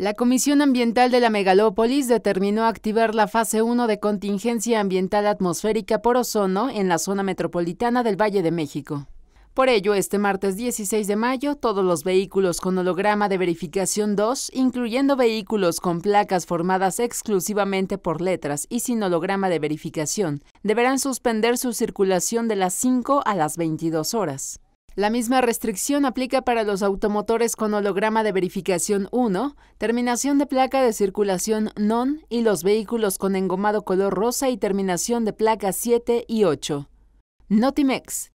La Comisión Ambiental de la Megalópolis determinó activar la fase 1 de contingencia ambiental atmosférica por ozono en la zona metropolitana del Valle de México. Por ello, este martes 16 de mayo, todos los vehículos con holograma de verificación 2, incluyendo vehículos con placas formadas exclusivamente por letras y sin holograma de verificación, deberán suspender su circulación de las 5 a las 22 horas. La misma restricción aplica para los automotores con holograma de verificación 1, terminación de placa de circulación NON y los vehículos con engomado color rosa y terminación de placa 7 y 8. Notimex,